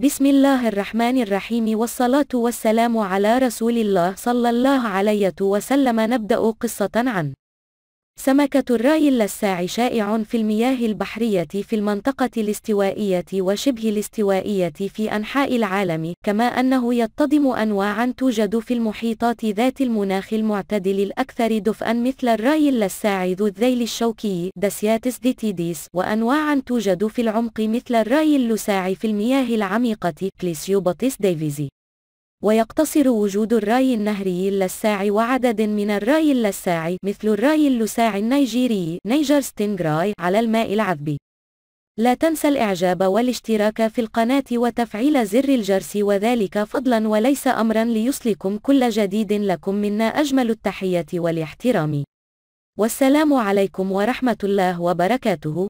بسم الله الرحمن الرحيم والصلاة والسلام على رسول الله صلى الله عليه وسلم نبدأ قصة عن سمكة الرأي اللساع شائع في المياه البحرية في المنطقة الاستوائية وشبه الاستوائية في أنحاء العالم، كما أنه يتضم أنواعًا توجد في المحيطات ذات المناخ المعتدل الأكثر دفئًا مثل الرأي اللساع ذو الذيل الشوكي دسياتس ديتيديس، وأنواعًا توجد في العمق مثل الرأي اللساع في المياه العميقة كليسيوبوتيس ديفيزي. ويقتصر وجود الراي النهري اللساع وعدد من الراي اللساع مثل الراي اللساع النيجيري نيجر ستينغراي على الماء العذب لا تنسى الإعجاب والاشتراك في القناة وتفعيل زر الجرس وذلك فضلا وليس أمرا ليصلكم كل جديد لكم منا أجمل التحية والاحترام والسلام عليكم ورحمة الله وبركاته